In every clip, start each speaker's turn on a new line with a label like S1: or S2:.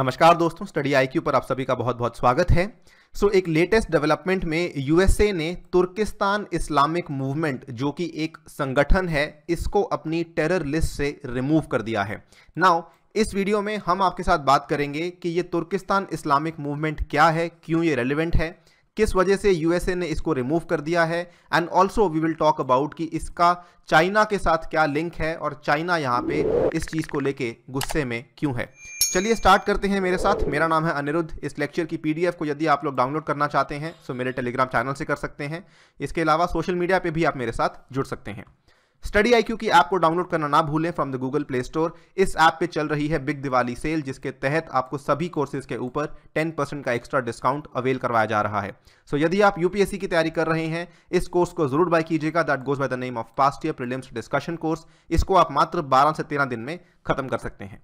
S1: नमस्कार दोस्तों study IQ पर आप सभी का बहुत बहुत स्वागत है सो so, एक लेटेस्ट डेवलपमेंट में यूएसए ने तुर्किस्तान इस्लामिक मूवमेंट जो कि एक संगठन है इसको अपनी टेरर लिस्ट से रिमूव कर दिया है नाउ इस वीडियो में हम आपके साथ बात करेंगे कि ये तुर्किस्तान इस्लामिक मूवमेंट क्या है क्यों ये रेलिवेंट है किस वजह से यूएसए ने इसको रिमूव कर दिया है and also we will talk about कि इसका चाइना के साथ क्या लिंक है और चाइना यहाँ पे इस चीज़ को लेके गुस्से में क्यों है चलिए स्टार्ट करते हैं मेरे साथ मेरा नाम है अनिरुद्ध इस लेक्चर की पीडीएफ को यदि आप लोग डाउनलोड करना चाहते हैं तो मेरे टेलीग्राम चैनल से कर सकते हैं इसके अलावा सोशल मीडिया पे भी आप मेरे साथ जुड़ सकते हैं स्टडी आई की ऐप को डाउनलोड करना ना भूलें from the Google Play Store इस ऐप पे चल रही है बिग दिवाली सेल जिसके तहत आपको सभी कोर्सेज के ऊपर 10 परसेंट का एक्स्ट्रा डिस्काउंट अवेल करवाया जा रहा है सो so, यदि आप यूपीएससी की तैयारी कर रहे हैं इस कोर्स को जरूर बाय कीजिएगा that goes by the name of past year prelims discussion course इसको आप मात्र बारह से तेरह दिन में खत्म कर सकते हैं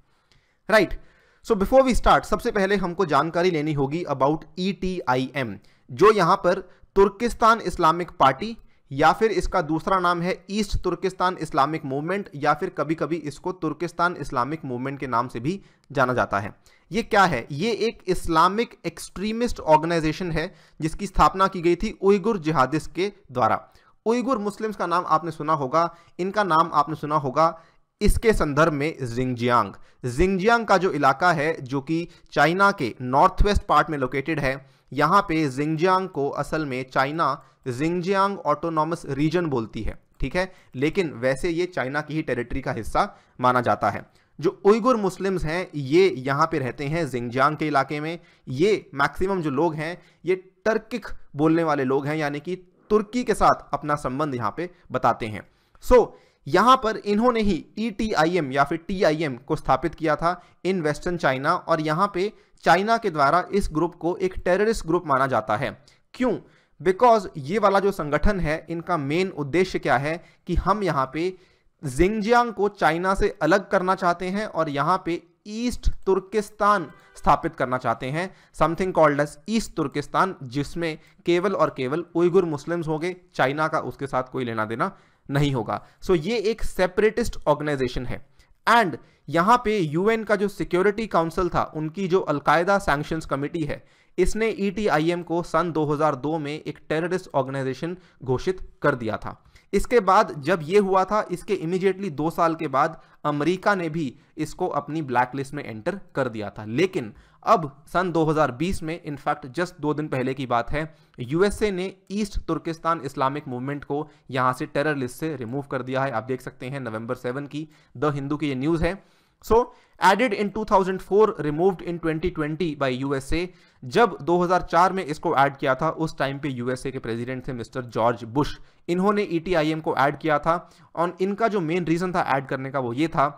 S1: right right. So before we start सबसे पहले हमको जानकारी लेनी होगी अबाउट ई e जो यहां पर तुर्किस्तान इस्लामिक पार्टी या फिर इसका दूसरा नाम है ईस्ट तुर्किस्तान इस्लामिक मूवमेंट या फिर कभी कभी इसको तुर्किस्तान इस्लामिक मूवमेंट के नाम से भी जाना जाता है ये क्या है ये एक इस्लामिक एक्सट्रीमिस्ट ऑर्गेनाइजेशन है जिसकी स्थापना की गई थी उइगुर जिहादिस के द्वारा उइगुर मुस्लिम्स का नाम आपने सुना होगा इनका नाम आपने सुना होगा इसके संदर्भ में जिंगजियांग जिंगजियांग का जो इलाका है जो कि चाइना के नॉर्थ वेस्ट पार्ट में लोकेटेड है यहाँ पे जिंगजियांग को असल में चाइना जिंगजियांग ऑटोनॉमस रीजन बोलती है ठीक है लेकिन वैसे ये चाइना की ही टेरिटरी का हिस्सा माना जाता है जो उइगुर मुस्लिम्स हैं ये यहाँ पे रहते हैं जिंगजियांग के इलाके में ये मैक्सिमम जो लोग हैं ये टर्किक बोलने वाले लोग हैं यानी कि तुर्की के साथ अपना संबंध यहाँ पे बताते हैं सो so, यहां पर इन्होंने ही ई e या फिर टी को स्थापित किया था इन वेस्टर्न चाइना और यहां पे चाइना के द्वारा इस ग्रुप को एक टेररिस्ट ग्रुप माना जाता है क्यों बिकॉज ये वाला जो संगठन है इनका मेन उद्देश्य क्या है कि हम यहाँ पे जिंगजियांग को चाइना से अलग करना चाहते हैं और यहाँ पे ईस्ट तुर्किस्तान स्थापित करना चाहते हैं something called as East Turkistan जिसमें केवल और केवल उइगुर मुस्लिम्स होंगे चाइना का उसके साथ कोई लेना देना नहीं होगा सो so, ये एक सेपरेटिस्ट ऑर्गेनाइजेशन है एंड यहां पे यूएन का जो सिक्योरिटी काउंसिल था उनकी जो अलकायदा सैंक्शन कमिटी है इसने ईटीआईएम e को सन 2002 में एक टेररिस्ट ऑर्गेनाइजेशन घोषित कर दिया था इसके बाद जब ये हुआ था इसके इमीजिएटली दो साल के बाद अमेरिका ने भी इसको अपनी ब्लैक लिस्ट में एंटर कर दिया था लेकिन अब सन 2020 में इनफैक्ट जस्ट दो दिन पहले की बात है यूएसए ने ईस्ट तुर्किस्तान इस्लामिक मूवमेंट को यहां से टेरर लिस्ट से रिमूव कर दिया है आप देख सकते हैं नवंबर 7 की द हिंदू की ये न्यूज़ है so added in 2004 removed in 2020 by USA जब 2004 में इसको ऐड किया था उस टाइम पे यूएसए के प्रेसिडेंट थे मिस्टर जॉर्ज बुश इन्होंने ईटीआईएम e को ऐड किया था और इनका जो मेन रीज़न था ऐड करने का वो ये था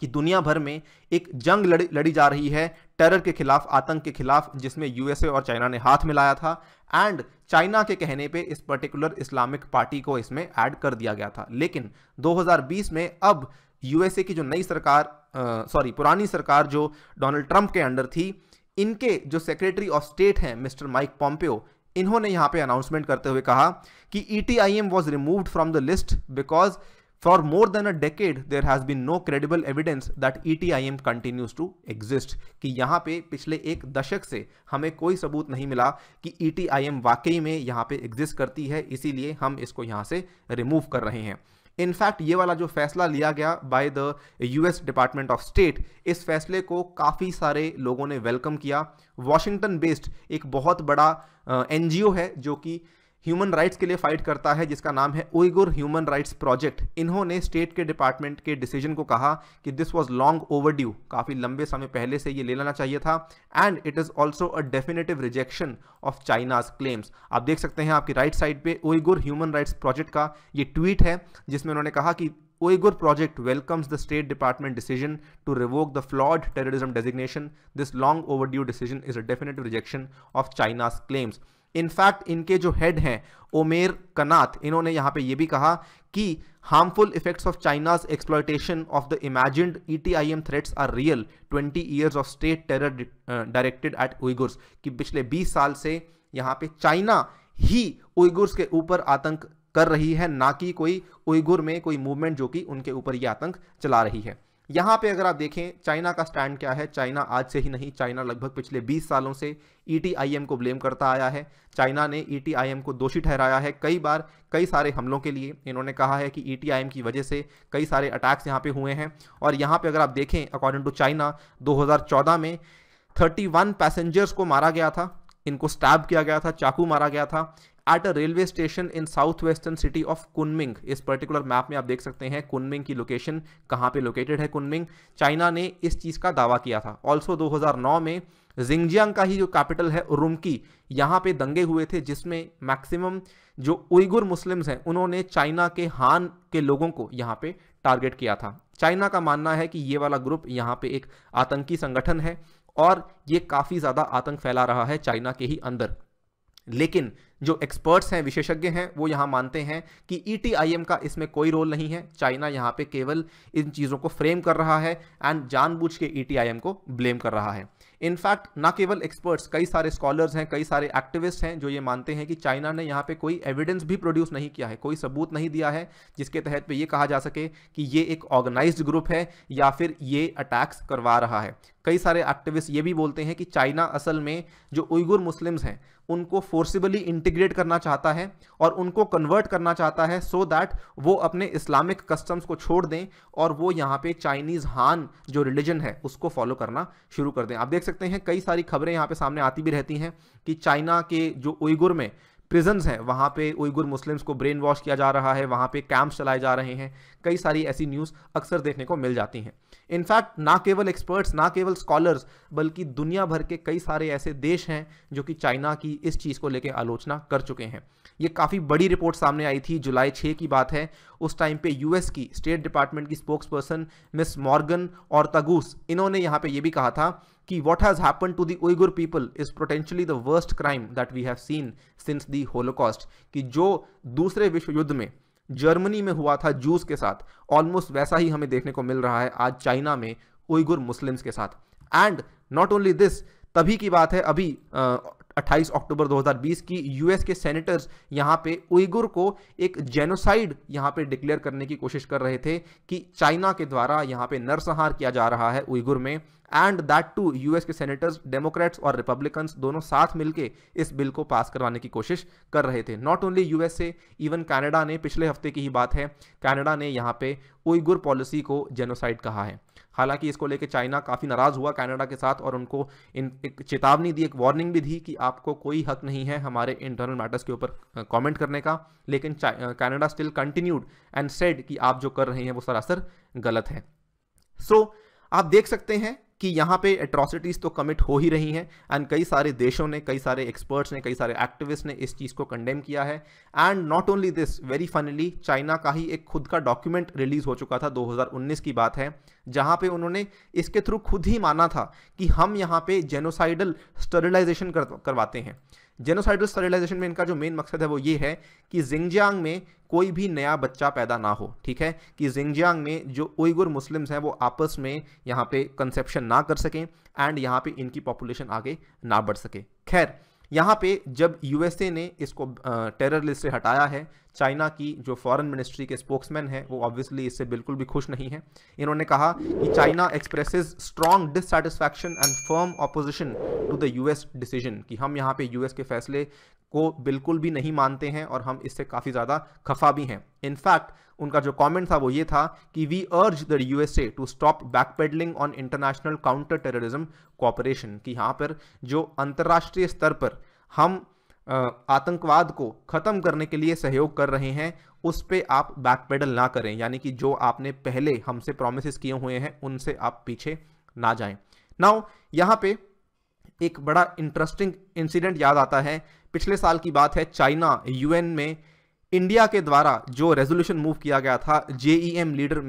S1: कि दुनिया भर में एक जंग लड़ी लड़ी जा रही है टेरर के खिलाफ आतंक के खिलाफ जिसमें यूएसए और चाइना ने हाथ मिलाया था एंड चाइना के कहने पे इस पर्टिकुलर इस्लामिक पार्टी को इसमें ऐड कर दिया गया था लेकिन 2020 में अब यूएसए की जो नई सरकार सॉरी पुरानी सरकार जो डोनाल्ड ट्रंप के अंडर थी इनके जो सेक्रेटरी ऑफ स्टेट हैं मिस्टर माइक पॉम्पियो इन्होंने यहाँ पे अनाउंसमेंट करते हुए कहा कि E T I M was removed from the list because For more than a decade, there has been no credible evidence that ETIM continues to exist. कि यहाँ पे पिछले एक दशक से हमें कोई सबूत नहीं मिला कि ETIM वाकई में यहाँ पे एग्जिस्ट करती है इसीलिए हम इसको यहाँ से रिमूव कर रहे हैं इनफैक्ट ये वाला जो फैसला लिया गया by the US department of state इस फैसले को काफ़ी सारे लोगों ने वेलकम किया वॉशिंगटन बेस्ड एक बहुत बड़ा एनजीओ है जो कि ह्यूमन राइट्स के लिए फाइट करता है जिसका नाम है उइगुर ह्यूमन राइट्स प्रोजेक्ट इन्होंने स्टेट के डिपार्टमेंट के डिसीजन को कहा कि दिस वाज लॉन्ग ओवरड्यू काफ़ी लंबे समय पहले से ये ले लेना चाहिए था and it is also a definitive rejection of China's claims आप देख सकते हैं आपकी राइट साइड पे उइगुर ह्यूमन राइट्स प्रोजेक्ट का ये ट्वीट है जिसमें उन्होंने कहा कि Uyghur project welcomes the State Department decision to revoke the flawed terrorism designation. This long overdue decision is a definitive rejection of China's claims. In fact इनके जो हेड हैं ओमेर कनाथ इन्होंने यहां पे ये भी कहा कि harmful effects of China's exploitation of the imagined ETIM threats are real 20 years of state terror directed at Uyghurs कि पिछले 20 साल से यहां पे चाइना ही उइगुर्स के ऊपर आतंक कर रही है ना कि कोई उइगुर में कोई मूवमेंट जो कि उनके ऊपर ये आतंक चला रही है यहाँ पे अगर आप देखें चाइना का स्टैंड क्या है चाइना आज से ही नहीं चाइना लगभग पिछले 20 सालों से ईटीआईएम e को ब्लेम करता आया है चाइना ने ईटीआईएम e को दोषी ठहराया है कई बार कई सारे हमलों के लिए इन्होंने कहा है कि ईटीआईएम e की वजह से कई सारे अटैक्स यहाँ पे हुए हैं और यहाँ पे अगर आप देखें अकॉर्डिंग टू चाइना दो में 31 पैसेंजर्स को मारा गया था इनको स्टैब किया गया था चाकू मारा गया था at a railway station in south western city of Kunming इस पर्टिकुलर मैप में आप देख सकते हैं कुनमिंग की लोकेशन कहाँ पे लोकेटेड है कुनमिंग चाइना ने इस चीज़ का दावा किया था ऑल्सो 2009 में जिंगजियांग का ही जो कैपिटल है रुमकी यहाँ पे दंगे हुए थे जिसमें मैक्सिमम जो उइगुर मुस्लिम्स हैं उन्होंने चाइना के हान के लोगों को यहाँ पे टारगेट किया था चाइना का मानना है कि ये वाला ग्रुप यहाँ पे एक आतंकी संगठन है और ये काफ़ी ज़्यादा आतंक फैला रहा है चाइना के ही अंदर लेकिन जो एक्सपर्ट्स हैं विशेषज्ञ हैं वो यहाँ मानते हैं कि ई e का इसमें कोई रोल नहीं है चाइना यहाँ पे केवल इन चीज़ों को फ्रेम कर रहा है एंड जानबूझ के ई e को ब्लेम कर रहा है इनफैक्ट ना केवल एक्सपर्ट्स कई सारे स्कॉलर्स हैं कई सारे एक्टिविस्ट हैं जो ये मानते हैं कि चाइना ने यहाँ पे कोई एविडेंस भी प्रोड्यूस नहीं किया है कोई सबूत नहीं दिया है जिसके तहत पे ये कहा जा सके कि ये एक ऑर्गेनाइज्ड ग्रुप है या फिर ये अटैक्स करवा रहा है कई सारे एक्टिविस्ट ये भी बोलते हैं कि चाइना असल में जो उइगुर मुस्लिम्स हैं उनको फोर्सिबली इंटीग्रेट इंटीग्रेट करना चाहता है और उनको कन्वर्ट करना चाहता है सो so दैट वो अपने इस्लामिक कस्टम्स को छोड़ दें और वो यहाँ पे चाइनीज़ हान जो रिलीजन है उसको फॉलो करना शुरू कर दें आप देख सकते हैं कई सारी खबरें यहाँ पे सामने आती भी रहती हैं कि चाइना के जो उइगुर में प्रिजन्स हैं वहाँ पे उइगुर मुस्लिम्स को ब्रेन वॉश किया जा रहा है वहाँ पे कैंप्स चलाए जा रहे हैं कई सारी ऐसी न्यूज़ अक्सर देखने को मिल जाती हैं इनफैक्ट ना केवल एक्सपर्ट्स ना केवल स्कॉलर्स बल्कि दुनिया भर के कई सारे ऐसे देश हैं जो कि चाइना की इस चीज़ को लेकर आलोचना कर चुके हैं ये काफ़ी बड़ी रिपोर्ट सामने आई थी जुलाई छः की बात है उस टाइम पे यूएस की स्टेट डिपार्टमेंट की spokesperson miss Morgan Ortagus इन्होंने यहाँ पे ये भी कहा था कि what has happen to the Uyghur people is potentially the worst crime that we have seen since the Holocaust कि जो दूसरे विश्व युद्ध में जर्मनी में हुआ था जूस के साथ ऑलमोस्ट वैसा ही हमें देखने को मिल रहा है आज चाइना में उइगुर मुस्लिम्स के साथ एंड नॉट ओनली दिस तभी की बात है अभी आ, 28 अक्टूबर 2020 की यूएस के सेनेटर्स यहाँ पे उइगुर को एक जेनोसाइड यहाँ पे डिक्लेयर करने की कोशिश कर रहे थे कि चाइना के द्वारा यहाँ पे नरसंहार किया जा रहा है उइगुर में एंड दैट टू यूएस के सेनेटर्स डेमोक्रेट्स और रिपब्लिकन्स दोनों साथ मिलकर इस बिल को पास करवाने की कोशिश कर रहे थे not only USA even Canada ने पिछले हफ्ते की ही बात है कैनेडा ने यहाँ पे उइगुर पॉलिसी को जेनोसाइड कहा है हालांकि इसको लेकर चाइना काफ़ी नाराज़ हुआ कनाडा के साथ और उनको इन एक चेतावनी दी एक वार्निंग भी दी कि आपको कोई हक नहीं है हमारे इंटरनल मैटर्स के ऊपर कमेंट करने का लेकिन Canada still continued and said कि आप जो कर रहे हैं वो सरासर गलत है सो so, आप देख सकते हैं कि यहाँ पे एट्रॉसिटीज़ तो कमिट हो ही रही हैं एंड कई सारे देशों ने कई सारे एक्सपर्ट्स ने कई सारे एक्टिविस्ट ने इस चीज़ को कंडेम किया है and not only this very funnily China का ही एक खुद का डॉक्यूमेंट रिलीज़ हो चुका था 2019 की बात है जहाँ पे उन्होंने इसके थ्रू खुद ही माना था कि हम यहाँ पे जेनोसाइडल स्टरलाइजेशन करवाते हैं जेनोसाइडल स्टरिलाइजेशन में इनका जो मेन मकसद है वो ये है कि जिंगजियांग में कोई भी नया बच्चा पैदा ना हो ठीक है कि जिंगजियांग में जो उइगुर मुस्लिम्स हैं वो आपस में यहाँ पे कंसेप्शन ना कर सकें एंड यहाँ पे इनकी पॉपुलेशन आगे ना बढ़ सके खैर यहाँ पे जब यूएसए ने इसको टेरर लिस्ट से हटाया है चाइना की जो फॉरेन मिनिस्ट्री के स्पोक्समैन हैं वो ऑब्वियसली इससे बिल्कुल भी खुश नहीं हैं इन्होंने कहा कि China expresses strong dissatisfaction and firm opposition to the US decision कि हम यहाँ पे यूएस के फैसले को बिल्कुल भी नहीं मानते हैं और हम इससे काफ़ी ज़्यादा खफा भी हैं इनफैक्ट उनका जो कमेंट था वो ये था कि we urge the USA to stop back pedalling on international counter terrorism cooperation कि यहाँ पर जो अंतर्राष्ट्रीय स्तर पर हम आतंकवाद को ख़त्म करने के लिए सहयोग कर रहे हैं उस पर आप बैक पेडल ना करें यानी कि जो आपने पहले हमसे प्रोमिस किए हुए हैं उनसे आप पीछे ना जाएं नाउ यहाँ पे एक बड़ा इंटरेस्टिंग इंसिडेंट याद आता है पिछले साल की बात है चाइना यूएन में इंडिया के द्वारा जो रेजोल्यूशन मूव किया गया था JEM e leader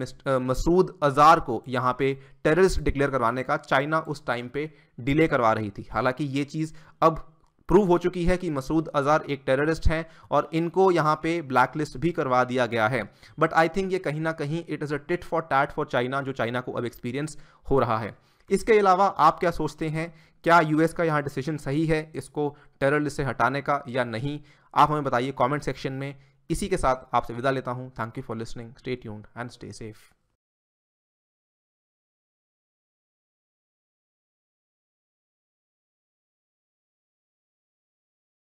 S1: Masood Azhar को यहाँ पे टेररिस्ट डिक्लेयर करवाने का चाइना उस टाइम पे डिले करवा रही थी हालांकि ये चीज़ अब प्रूव हो चुकी है कि मसूद अजहर एक टेररिस्ट हैं और इनको यहाँ पे ब्लैकलिस्ट भी करवा दिया गया है बट आई थिंक ये कहीं ना कहीं it is a tit for tat for China जो चाइना को अब एक्सपीरियंस हो रहा है इसके अलावा आप क्या सोचते हैं क्या यूएस का यहाँ डिसीजन सही है इसको टेरर लिस्ट से हटाने का या नहीं आप हमें बताइए कॉमेंट सेक्शन में इसी के साथ आपसे विदा लेता हूँ thank you for listening stay tuned and stay safe